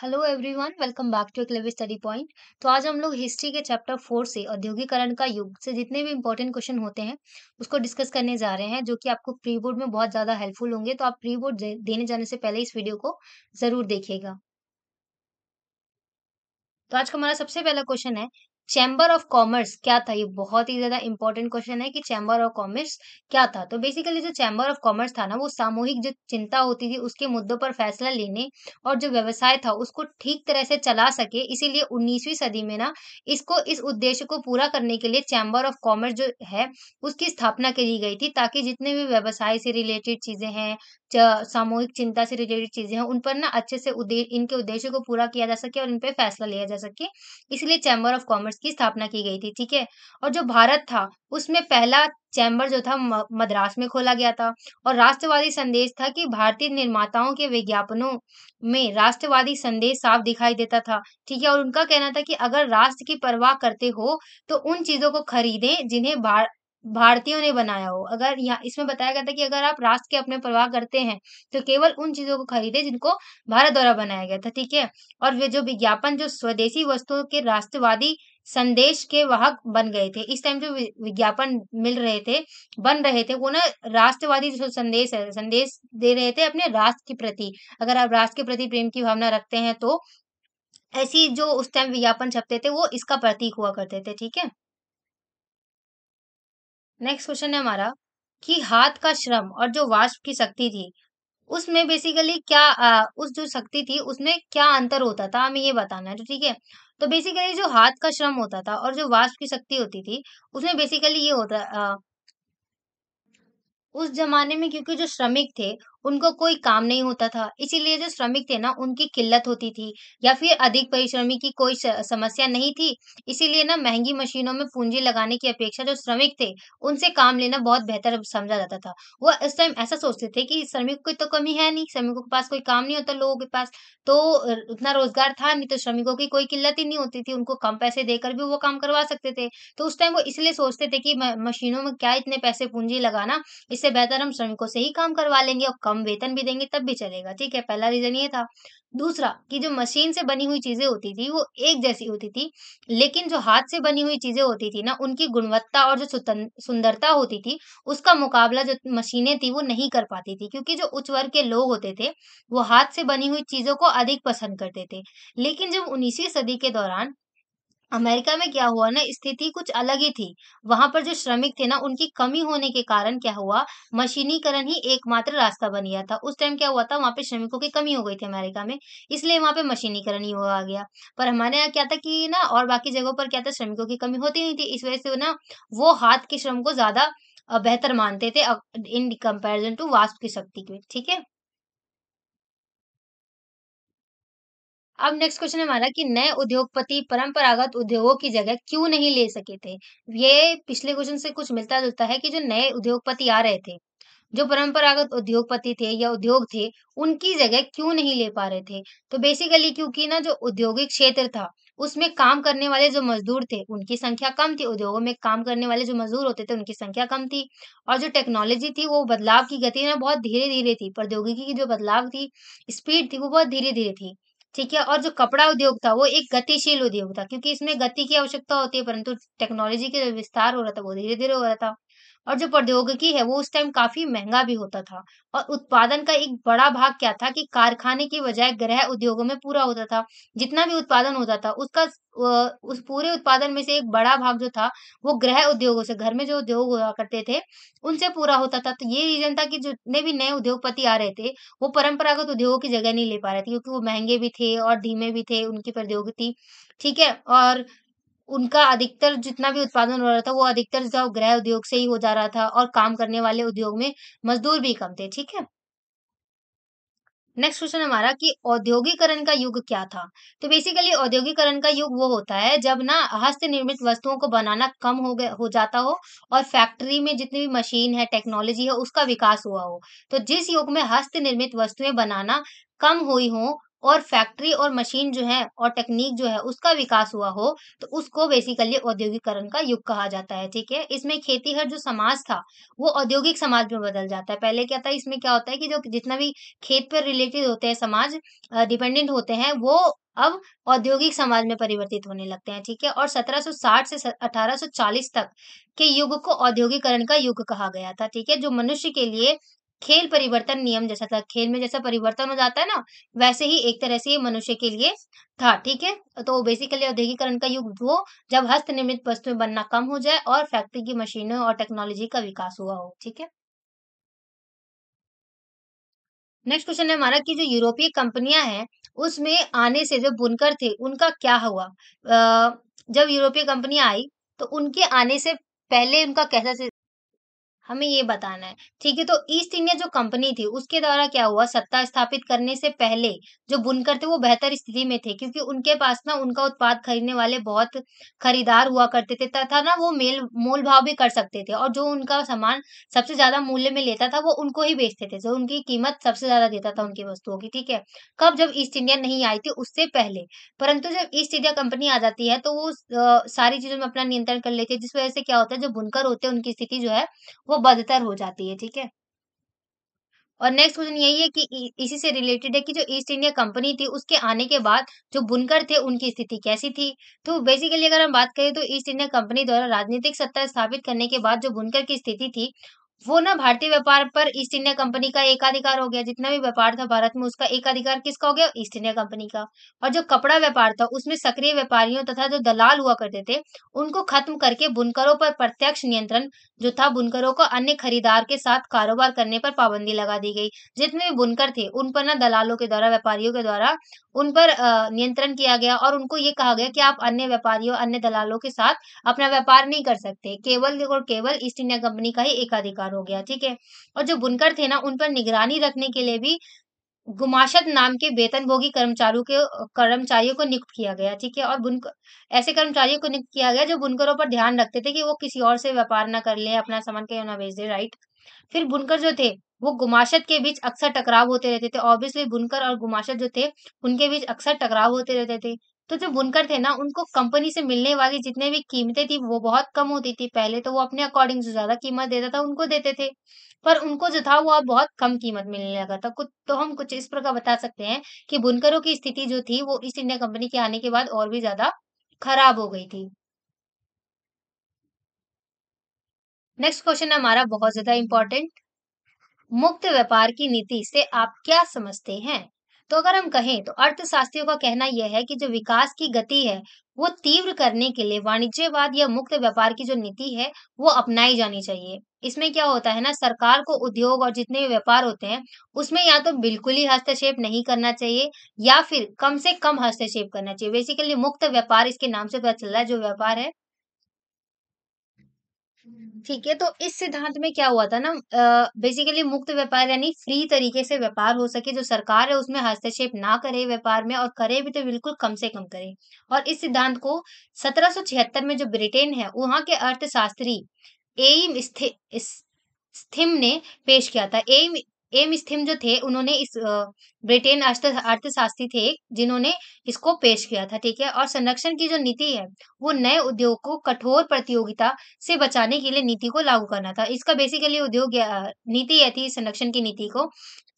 Hello everyone welcome back to एक study point तो आज हम लोग हिस्ट्री के चैप्टर फोर से औद्योगिकरण का युग से जितने भी इंपॉर्टेंट क्वेश्चन होते हैं उसको डिस्कस करने जा रहे हैं जो कि आपको प्री बोर्ड में बहुत ज़्यादा हेल्पफुल होंगे तो आप प्री बोर्ड देने जाने से पहले इस वीडियो को ज़रूर देखिएगा तो आज का हमारा सबसे पहला क्वेश्चन है चैम्बर ऑफ कॉमर्स क्या था ये बहुत ही ज़्यादा इंपॉर्टेंट क्वेश्चन है कि चैम्बर ऑफ कॉमर्स क्या था तो बेसिकली जो चैम्बर ऑफ कॉमर्स था ना वो सामूहिक जो चिंता होती थी उसके मुद्दों पर फैसला लेने और जो व्यवसाय था उसको ठीक तरह से चला सके इसीलिए उन्नीसवीं सदी में ना इसको इस उद्देश्य को पूरा करने के लिए चैम्बर ऑफ कॉमर्स जो है उसकी स्थापना करी गई थी ताकि जितने भी व्यवसाय से रिलेटेड चीज़ें हैं सामूहिक चिंता से रिलेटेड चीज़ें हैं उन पर ना अच्छे से उद्देश्य इनके उद्देश्य को पूरा किया जा सके और इन पर फैसला लिया जा सके इसलिए चैम्बर ऑफ कॉमर्स की स्थापना की गई थी ठीक है और जो भारत था उसमें पहला चैम्बर जो था मद्रास में खोला गया था और राष्ट्रवादी संदेश था कि भारतीय निर्माताओं के विज्ञापनों में राष्ट्रवादी संदेश साफ दिखाई देता था ठीक है और उनका कहना था कि अगर राष्ट्र की परवाह करते हो तो उन चीजों को खरीदें जिन्हें भार, भारतीयों ने बनाया हो अगर यहाँ इसमें बताया गया था कि अगर आप राष्ट्र के अपने परवाह करते हैं तो केवल उन चीजों को खरीदे जिनको भारत द्वारा बनाया गया था ठीक है और वे जो विज्ञापन जो स्वदेशी वस्तुओं के राष्ट्रवादी संदेश के वाहक बन गए थे इस टाइम जो विज्ञापन मिल रहे थे बन रहे थे वो ना राष्ट्रवादी जो संदेश है संदेश दे रहे थे अपने राष्ट्र के प्रति अगर आप राष्ट्र के प्रति प्रेम की भावना रखते हैं तो ऐसी जो उस टाइम विज्ञापन छपते थे वो इसका प्रतीक हुआ करते थे ठीक है नेक्स्ट क्वेश्चन है हमारा कि हाथ का श्रम और जो वाष्प की शक्ति थी उसमें बेसिकली क्या आ, उस जो शक्ति थी उसमें क्या अंतर होता था हमें ये बताना है तो ठीक है तो बेसिकली जो हाथ का श्रम होता था और जो वाष्प की शक्ति होती थी उसमें बेसिकली ये होता आ, उस जमाने में क्योंकि जो श्रमिक थे उनको कोई काम नहीं होता था इसीलिए जो श्रमिक थे ना उनकी किल्लत होती थी या फिर अधिक परिश्रमी की कोई समस्या नहीं थी इसीलिए ना महंगी मशीनों में पूंजी लगाने की अपेक्षा जो श्रमिक थे उनसे काम लेना बहुत बेहतर समझा जाता था वो इस टाइम ऐसा सोचते थे कि श्रमिकों की तो कमी है नहीं श्रमिकों के पास कोई काम नहीं होता लोगों के पास तो उतना रोजगार था नहीं तो श्रमिकों की कोई किल्लत ही नहीं होती थी उनको कम पैसे देकर भी वो काम करवा सकते थे तो उस टाइम वो इसलिए सोचते थे कि मशीनों में क्या इतने पैसे पूंजी लगाना इससे बेहतर हम श्रमिकों से ही काम करवा लेंगे और कम वेतन भी देंगे तब भी चलेगा ठीक है पहला रीजन ये था दूसरा कि जो मशीन से बनी हुई चीजें होती थी वो एक जैसी होती थी लेकिन जो हाथ से बनी हुई चीजें होती थी ना उनकी गुणवत्ता और जो सुंदरता होती थी उसका मुकाबला जो मशीनें थी वो नहीं कर पाती थी क्योंकि जो उच्च वर्ग के लोग होते थे वो हाथ से बनी हुई चीजों को अधिक पसंद करते थे लेकिन जब उन्नीसवीं सदी के दौरान अमेरिका में क्या हुआ ना स्थिति कुछ अलग ही थी वहां पर जो श्रमिक थे ना उनकी कमी होने के कारण क्या हुआ मशीनीकरण ही एकमात्र रास्ता बन गया था उस टाइम क्या हुआ था वहां पे श्रमिकों की कमी हो गई थी अमेरिका में इसलिए वहां पे मशीनीकरण ही हुआ गया पर हमारे यहाँ क्या था कि ना और बाकी जगहों पर क्या था श्रमिकों की कमी होती नहीं थी इस वजह से ना वो हाथ के श्रम को ज्यादा बेहतर मानते थे इन कंपेरिजन टू वास्तु की शक्ति के ठीक है अब नेक्स्ट क्वेश्चन हमारा कि नए उद्योगपति परंपरागत उद्योगों की जगह क्यों नहीं ले सके थे ये पिछले क्वेश्चन से कुछ मिलता जुलता है कि जो नए उद्योगपति आ रहे थे जो परंपरागत उद्योगपति थे या उद्योग थे उनकी जगह क्यों नहीं ले पा रहे थे तो बेसिकली क्योंकि ना जो औद्योगिक क्षेत्र था उसमें काम करने वाले जो मजदूर थे उनकी संख्या कम थी उद्योगों में काम करने वाले जो मजदूर होते थे उनकी संख्या कम थी और जो टेक्नोलॉजी थी वो बदलाव की गति ना बहुत धीरे धीरे थी प्रौद्योगिकी की जो बदलाव थी स्पीड थी वो बहुत धीरे धीरे थी ठीक है और जो कपड़ा उद्योग था वो एक गतिशील उद्योग था क्योंकि इसमें गति की आवश्यकता होती है परंतु टेक्नोलॉजी के जो विस्तार हो रहा था वो धीरे धीरे हो रहा था और जो प्रौद्योगिकी है वो उस टाइम काफी महंगा भी होता था और उत्पादन का एक बड़ा भाग क्या था कि कारखाने की बजाय गृह उद्योगों में पूरा होता था जितना भी उत्पादन होता था उसका उस पूरे उत्पादन में से एक बड़ा भाग जो था वो गृह उद्योगों से घर में जो उद्योग हुआ करते थे उनसे पूरा होता था तो ये रीजन था कि जितने भी नए उद्योगपति आ रहे थे वो परंपरागत उद्योगों की जगह नहीं ले पा रहे थे क्योंकि वो महंगे भी थे और धीमे भी थे उनकी प्रौद्योगिकी ठीक है और उनका अधिकतर जितना भी उत्पादन हो रहा था वो अधिकतर जो गृह उद्योग से ही हो जा रहा था और काम करने वाले उद्योग में मजदूर भी कम थे ठीक है नेक्स्ट क्वेश्चन हमारा कि औद्योगिकरण का युग क्या था तो बेसिकली औद्योगिकरण का युग वो होता है जब ना हस्त निर्मित वस्तुओं को बनाना कम हो गया हो जाता हो और फैक्ट्री में जितनी भी मशीन है टेक्नोलॉजी है उसका विकास हुआ हो तो जिस युग में हस्त निर्मित वस्तुएं बनाना कम हुई हो और फैक्ट्री और मशीन जो है और टेक्निक जो है उसका विकास हुआ हो तो उसको बेसिकली औद्योगिकरण का युग कहा जाता है ठीक है इसमें खेती हर जो समाज था वो औद्योगिक समाज में बदल जाता है पहले क्या था इसमें क्या होता है कि जो जितना भी खेत पर रिलेटेड होते हैं समाज डिपेंडेंट होते हैं वो अब औद्योगिक समाज में परिवर्तित होने लगते हैं ठीक है और 1760 से 1840 तक के युग को औद्योगिकरण का युग कहा गया था ठीक है जो मनुष्य के लिए खेल परिवर्तन नियम जैसा था खेल में जैसा परिवर्तन हो जाता है ना वैसे ही एक तरह से ये मनुष्य के लिए था ठीक है तो बेसिकली औद्योगिकरण का युग वो जब हस्त निर्मित वस्तुएं बनना कम हो जाए और फैक्ट्री की मशीनों और टेक्नोलॉजी का विकास हुआ हो ठीक है नेक्स्ट क्वेश्चन है हमारा कि जो यूरोपीय कंपनियां हैं उसमें आने से जो बुनकर थे उनका क्या हुआ जब यूरोपीय कंपनियां आई तो उनके आने से पहले उनका कैसा हमें ये बताना है ठीक है तो ईस्ट इंडिया जो कंपनी थी उसके द्वारा क्या हुआ सत्ता स्थापित करने से पहले जो बुनकर थे वो बेहतर स्थिति में थे क्योंकि उनके पास ना उनका उत्पाद खरीदने वाले बहुत खरीदार हुआ करते थे तथा ना वो मेल मोल भाव भी कर सकते थे और जो उनका सामान सबसे ज्यादा मूल्य में लेता था वो उनको ही बेचते थे जो उनकी कीमत सबसे ज्यादा देता था उनकी वस्तुओं की ठीक है कब जब ईस्ट इंडिया नहीं आई थी उससे पहले परंतु जब ईस्ट इंडिया कंपनी आ जाती है तो वो सारी चीजों में अपना नियंत्रण कर लेती है जिस वजह से क्या होता है जो बुनकर होते हैं उनकी स्थिति जो है वो बदतर हो जाती है ठीक है और नेक्स्ट क्वेश्चन यही है कि इसी से रिलेटेड है कि जो ईस्ट इंडिया कंपनी थी उसके आने के बाद जो बुनकर थे उनकी स्थिति कैसी थी तो बेसिकली अगर हम बात करें तो ईस्ट इंडिया कंपनी द्वारा राजनीतिक सत्ता स्थापित करने के बाद जो बुनकर की स्थिति थी वो ना भारतीय व्यापार पर ईस्ट इंडिया कंपनी का एकाधिकार हो गया जितना भी व्यापार था भारत में उसका एकाधिकार किसका हो गया ईस्ट इंडिया कंपनी का और जो कपड़ा व्यापार था उसमें सक्रिय व्यापारियों तथा जो दलाल हुआ करते थे उनको खत्म करके बुनकरों पर प्रत्यक्ष नियंत्रण जो था बुनकरों को अन्य खरीदार के साथ कारोबार करने पर पाबंदी लगा दी गई जितने भी बुनकर थे उन पर ना दलालों के द्वारा व्यापारियों के द्वारा उन पर नियंत्रण किया गया और उनको ये कहा गया कि आप अन्य व्यापारियों अन्य दलालों के साथ अपना व्यापार नहीं कर सकते केवल और केवल ईस्ट इंडिया कंपनी का ही एकाधिकार तैयार हो गया ठीक है और जो बुनकर थे ना उन पर निगरानी रखने के लिए भी गुमाशत नाम के वेतनभोगी कर्मचारियों के कर्मचारियों को नियुक्त किया गया ठीक है और बुनकर ऐसे कर्मचारियों को नियुक्त किया गया जो बुनकरों पर ध्यान रखते थे कि वो किसी और से व्यापार ना कर ले अपना सामान कहीं ना भेज दे राइट फिर बुनकर जो थे वो गुमाशत के बीच अक्सर टकराव होते रहते थे ऑब्वियसली बुनकर और गुमाशत जो थे उनके बीच अक्सर टकराव होते रहते थे तो जो बुनकर थे ना उनको कंपनी से मिलने वाली जितने भी कीमतें थी वो बहुत कम होती थी पहले तो वो अपने अकॉर्डिंग जो ज्यादा कीमत देता था उनको देते थे पर उनको जो था वो अब बहुत कम कीमत मिलने लगा था कुछ तो हम कुछ इस प्रकार बता सकते हैं कि बुनकरों की स्थिति जो थी वो ईस्ट इंडिया कंपनी के आने के बाद और भी ज्यादा खराब हो गई थी नेक्स्ट क्वेश्चन हमारा बहुत ज्यादा इंपॉर्टेंट मुक्त व्यापार की नीति से आप क्या समझते हैं तो अगर हम कहें तो अर्थशास्त्रियों का कहना यह है कि जो विकास की गति है वो तीव्र करने के लिए वाणिज्यवाद या मुक्त व्यापार की जो नीति है वो अपनाई जानी चाहिए इसमें क्या होता है ना सरकार को उद्योग और जितने भी व्यापार होते हैं उसमें या तो बिल्कुल ही हस्तक्षेप नहीं करना चाहिए या फिर कम से कम हस्तक्षेप करना चाहिए बेसिकली मुक्त व्यापार इसके नाम से पता चल रहा है जो व्यापार है हम्म। ठीक है तो इस सिद्धांत में क्या हुआ था ना बेसिकली मुक्त व्यापार यानी फ्री तरीके से व्यापार हो सके जो सरकार है उसमें हस्तक्षेप ना करे व्यापार में और करे भी तो बिल्कुल कम से कम करे और इस सिद्धांत को 1776 में जो ब्रिटेन है वहां के अर्थशास्त्री एम स्थिम ने पेश किया था एम एम स्थिम जो थे उन्होंने इस ब्रिटेन अर्थशास्त्री थे जिन्होंने इसको पेश किया था ठीक है और संरक्षण की जो नीति है वो नए उद्योग को कठोर प्रतियोगिता से बचाने के लिए नीति को लागू करना था इसका बेसिकली उद्योग नीति यह थी संरक्षण की नीति को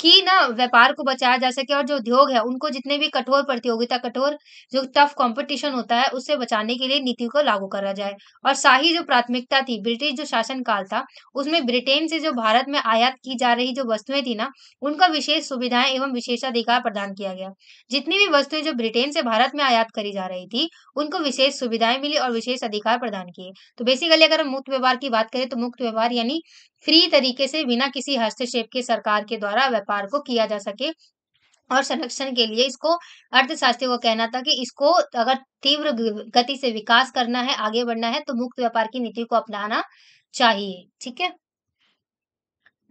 कि ना व्यापार को बचाया जा सके और जो उद्योग है उनको जितने भी कठोर प्रतियोगिता कठोर जो टफ कंपटीशन होता है उससे बचाने के लिए नीति को लागू करा जाए और शाही जो प्राथमिकता थी ब्रिटिश जो शासन काल था उसमें ब्रिटेन से जो भारत में आयात की जा रही जो वस्तुएं थी ना उनका विशेष सुविधाएं एवं विशेषाधिकार प्रदान किया गया जितनी भी वस्तुएं जो ब्रिटेन से भारत में आयात करी जा रही थी उनको विशेष सुविधाएं मिली और विशेष अधिकार प्रदान किए तो बेसिकली अगर हम मुक्त व्यवहार की बात करें तो मुक्त व्यवहार यानी फ्री तरीके से बिना किसी हस्तक्षेप के सरकार के द्वारा व्यापार को किया जा सके और संरक्षण के लिए इसको अर्थशास्त्र को कहना था कि इसको अगर तीव्र गति से विकास करना है आगे बढ़ना है तो मुक्त व्यापार की नीति को अपनाना चाहिए ठीक है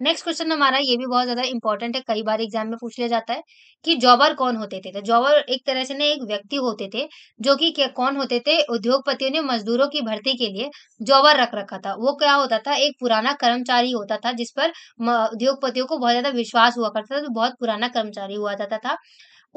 नेक्स्ट क्वेश्चन हमारा ये भी बहुत ज्यादा इंपॉर्टेंट है कई बार एग्जाम में पूछ लिया जाता है कि जॉबर कौन होते थे तो जॉबर एक तरह से ना एक व्यक्ति होते थे जो कि क्या कौन होते थे उद्योगपतियों ने मजदूरों की भर्ती के लिए जॉबर रख रखा था वो क्या होता था एक पुराना कर्मचारी होता था जिस पर उद्योगपतियों को बहुत ज्यादा विश्वास हुआ करता था तो बहुत पुराना कर्मचारी हुआ जाता था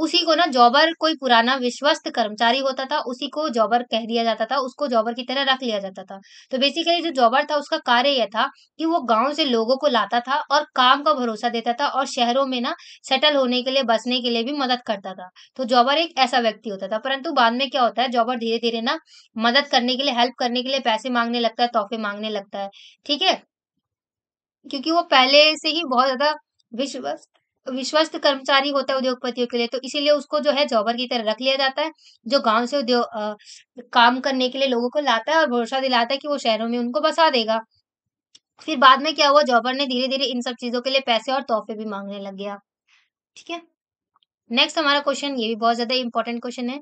उसी को ना जॉबर कोई पुराना विश्वस्त कर्मचारी होता था उसी को जॉबर कह दिया जाता था उसको जॉबर की तरह रख लिया जाता था तो बेसिकली जो जॉबर था उसका कार्य यह था कि वो गाँव से लोगों को लाता था और काम का भरोसा देता था और शहरों में ना सेटल होने के लिए बसने के लिए भी मदद करता था तो जॉबर एक ऐसा व्यक्ति होता था परंतु बाद में क्या होता है जॉबर धीरे धीरे ना मदद करने के लिए हेल्प करने के लिए पैसे मांगने लगता है तोहफे मांगने लगता है ठीक है क्योंकि वो पहले से ही बहुत ज्यादा विश्वस्त विश्वस्त कर्मचारी होता है उद्योगपतियों के लिए तो इसीलिए उसको जो है जॉबर की तरह रख लिया जाता है जो गांव से उद्योग काम करने के लिए लोगों को लाता है और भरोसा दिलाता है कि वो शहरों में उनको बसा देगा फिर बाद में क्या हुआ जॉबर ने धीरे धीरे इन सब चीजों के लिए पैसे और तोहफे भी मांगने लग गया ठीक है नेक्स्ट हमारा क्वेश्चन ये भी बहुत ज्यादा इंपॉर्टेंट क्वेश्चन है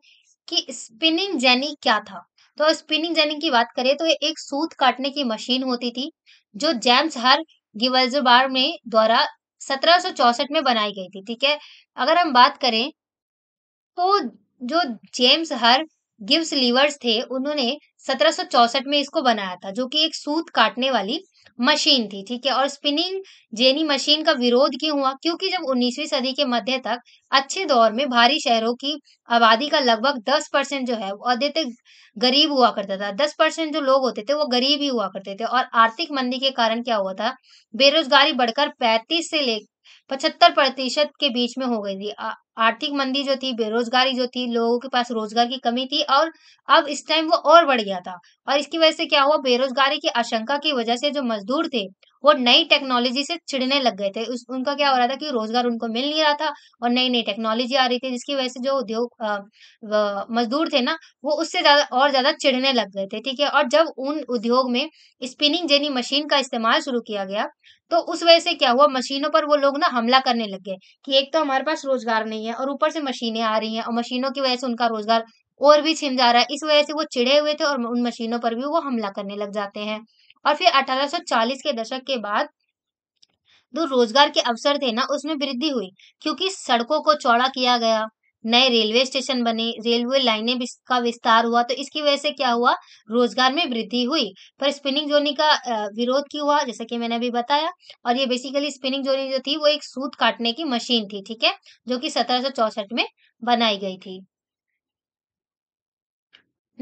कि स्पिनिंग जेनी क्या था तो स्पिनिंग जेनी की बात करें तो ये एक सूत काटने की मशीन होती थी जो जेम्स हर गिवल्जबार में द्वारा 1764 में बनाई गई थी ठीक है अगर हम बात करें तो जो जेम्स हर गिव्स लीवर्स थे उन्होंने 1764 में इसको बनाया था जो कि एक सूत काटने वाली मशीन थी ठीक है और स्पिनिंग जेनी मशीन का विरोध क्यों हुआ क्योंकि जब 19वीं सदी के मध्य तक अच्छे दौर में भारी शहरों की आबादी का लगभग 10 परसेंट जो है वो अद्यतिक गरीब हुआ करता था 10 परसेंट जो लोग होते थे वो गरीब ही हुआ करते थे और आर्थिक मंदी के कारण क्या हुआ था बेरोजगारी बढ़कर पैंतीस से ले पचहत्तर प्रतिशत के बीच में हो गई थी आर्थिक मंदी जो थी बेरोजगारी जो थी लोगों के पास रोजगार की कमी थी और अब इस टाइम वो और बढ़ गया था और इसकी वजह से क्या हुआ बेरोजगारी की आशंका की वजह से जो मजदूर थे वो नई टेक्नोलॉजी से चिड़ने लग गए थे उस उनका क्या हो रहा था कि रोजगार उनको मिल नहीं रहा था और नई नई टेक्नोलॉजी आ रही थी जिसकी वजह से जो उद्योग मजदूर थे ना वो उससे ज्यादा और ज्यादा चिड़ने लग गए थे ठीक है और जब उन उद्योग में स्पिनिंग जेनी मशीन का इस्तेमाल शुरू किया गया तो उस वजह से क्या हुआ मशीनों पर वो लोग ना हमला करने लग गए कि एक तो हमारे पास रोजगार नहीं है और ऊपर से मशीनें आ रही हैं और मशीनों की वजह से उनका रोजगार और भी छिन जा रहा है इस वजह से वो चिड़े हुए थे और उन मशीनों पर भी वो हमला करने लग जाते हैं और फिर 1840 के दशक के बाद जो रोजगार के अवसर थे ना उसमें वृद्धि हुई क्योंकि सड़कों को चौड़ा किया गया नए रेलवे स्टेशन बने रेलवे लाइनें का विस्तार हुआ तो इसकी वजह से क्या हुआ रोजगार में वृद्धि हुई पर स्पिनिंग जोनी का विरोध क्यों हुआ जैसा कि मैंने अभी बताया और ये बेसिकली स्पिनिंग जोनी जो थी वो एक सूत काटने की मशीन थी ठीक है जो कि सत्रह में बनाई गई थी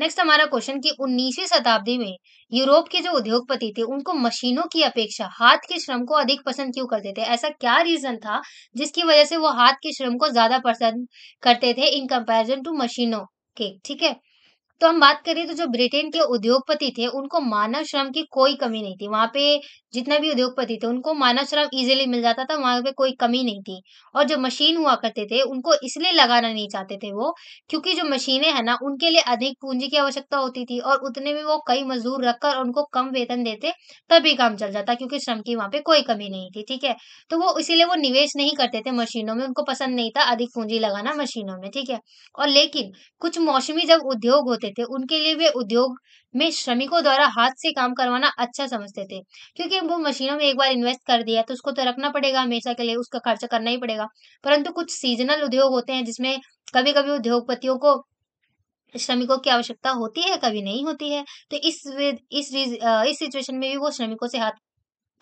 नेक्स्ट हमारा क्वेश्चन कि 19वीं शताब्दी में यूरोप के जो उद्योगपति थे उनको मशीनों की अपेक्षा हाथ के श्रम को अधिक पसंद क्यों करते थे ऐसा क्या रीजन था जिसकी वजह से वो हाथ के श्रम को ज्यादा पसंद करते थे इन कंपैरिजन टू मशीनों के ठीक है तो हम बात करें तो जो ब्रिटेन के उद्योगपति थे उनको मानव श्रम की कोई कमी नहीं थी वहां पे जितना भी उद्योगपति थे उनको मानव श्रम इजीली मिल जाता था वहां पे कोई कमी नहीं थी और जो मशीन हुआ करते थे उनको इसलिए लगाना नहीं चाहते थे वो क्योंकि जो मशीनें है ना उनके लिए अधिक पूंजी की आवश्यकता होती थी और उतने में वो कई मजदूर रखकर उनको कम वेतन देते तभी काम चल जाता क्योंकि श्रम की वहां पे कोई कमी नहीं थी ठीक है तो वो इसीलिए वो निवेश नहीं करते थे मशीनों में उनको पसंद नहीं था अधिक पूंजी लगाना मशीनों में ठीक है और लेकिन कुछ मौसमी जब उद्योग होते समझते थे उनके लिए वे उद्योग में श्रमिकों द्वारा हाथ से काम करवाना अच्छा समझते थे क्योंकि वो मशीनों में एक बार इन्वेस्ट कर दिया तो उसको तो रखना पड़ेगा हमेशा के लिए उसका खर्चा करना ही पड़ेगा परंतु कुछ सीजनल उद्योग होते हैं जिसमें कभी कभी उद्योगपतियों को श्रमिकों की आवश्यकता होती है कभी नहीं होती है तो इस इस इस सिचुएशन में भी वो श्रमिकों से हाथ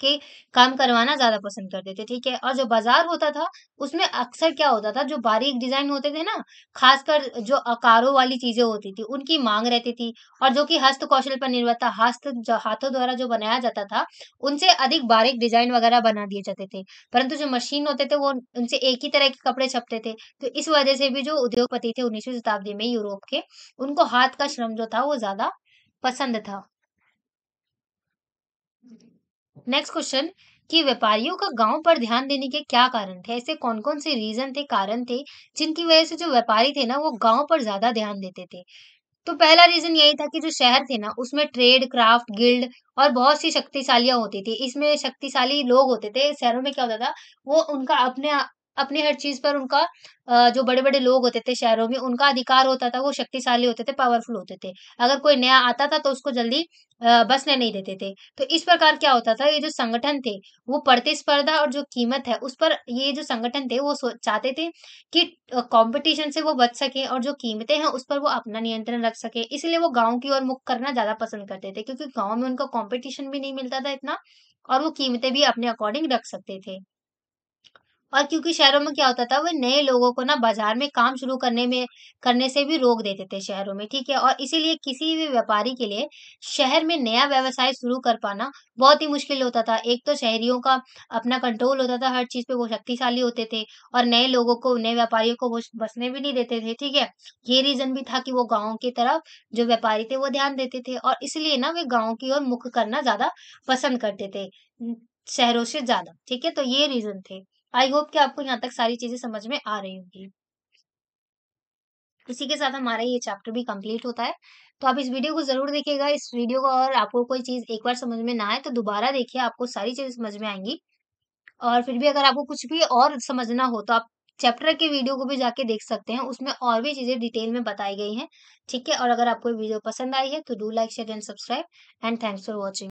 के काम करवाना ज्यादा पसंद करते थे ठीक है और जो बाजार होता था उसमें अक्सर क्या होता था जो बारीक डिजाइन होते थे ना खासकर जो आकारों वाली चीजें होती थी उनकी मांग रहती थी और जो कि हस्त कौशल पर निर्भर था हस्त हाथों द्वारा जो बनाया जाता था उनसे अधिक बारीक डिजाइन वगैरह बना दिए जाते थे परंतु जो मशीन होते थे वो उनसे एक ही तरह के कपड़े छपते थे तो इस वजह से भी जो उद्योगपति थे उन्नीसवीं शताब्दी में यूरोप के उनको हाथ का श्रम जो था वो ज्यादा पसंद था नेक्स्ट क्वेश्चन कि व्यापारियों का गांव पर ध्यान देने के क्या कारण थे ऐसे कौन कौन से रीजन थे कारण थे जिनकी वजह से जो व्यापारी थे ना वो गांव पर ज्यादा ध्यान देते थे तो पहला रीजन यही था कि जो शहर थे ना उसमें ट्रेड क्राफ्ट गिल्ड और बहुत सी शक्तिशालियां होती थी इसमें शक्तिशाली लोग होते थे शहरों में क्या होता था वो उनका अपने अपनी हर चीज पर उनका जो बड़े बड़े लोग होते थे शहरों में उनका अधिकार होता था वो शक्तिशाली होते थे पावरफुल होते थे अगर कोई नया आता था तो उसको जल्दी बसने नहीं देते थे तो इस प्रकार क्या होता था ये जो संगठन थे वो प्रतिस्पर्धा और जो कीमत है उस पर ये जो संगठन थे वो चाहते थे कि कॉम्पिटिशन से वो बच सके और जो कीमतें हैं उस पर वो अपना नियंत्रण रख सके इसलिए वो गाँव की ओर मुख करना ज्यादा पसंद करते थे क्योंकि गाँव में उनका कॉम्पिटिशन भी नहीं मिलता था इतना और वो कीमतें भी अपने अकॉर्डिंग रख सकते थे और क्योंकि शहरों में क्या होता था वो नए लोगों को ना बाजार में काम शुरू करने में करने से भी रोक देते थे शहरों में ठीक है और इसीलिए किसी भी व्यापारी के लिए शहर में नया व्यवसाय शुरू कर पाना बहुत ही मुश्किल होता था एक तो शहरियों का अपना कंट्रोल होता था हर चीज पे वो शक्तिशाली होते थे और नए लोगों को नए व्यापारियों को वो बसने भी नहीं देते थे ठीक है ये रीजन भी था कि वो गाँव की तरफ जो व्यापारी थे वो ध्यान देते थे और इसलिए ना वे गाँव की ओर मुख करना ज्यादा पसंद करते थे शहरों से ज्यादा ठीक है तो ये रीजन थे आई होप कि आपको यहाँ तक सारी चीजें समझ में आ रही होंगी इसी के साथ हमारा ये चैप्टर भी कंप्लीट होता है तो आप इस वीडियो को जरूर देखिएगा इस वीडियो को और आपको कोई चीज एक बार समझ में ना आए तो दोबारा देखिए आपको सारी चीजें समझ में आएंगी और फिर भी अगर आपको कुछ भी और समझना हो तो आप चैप्टर के वीडियो को भी जाके देख सकते हैं उसमें और भी चीजें डिटेल में बताई गई हैं ठीक है और अगर आपको वीडियो पसंद आई है तो do like share and subscribe and thanks for watching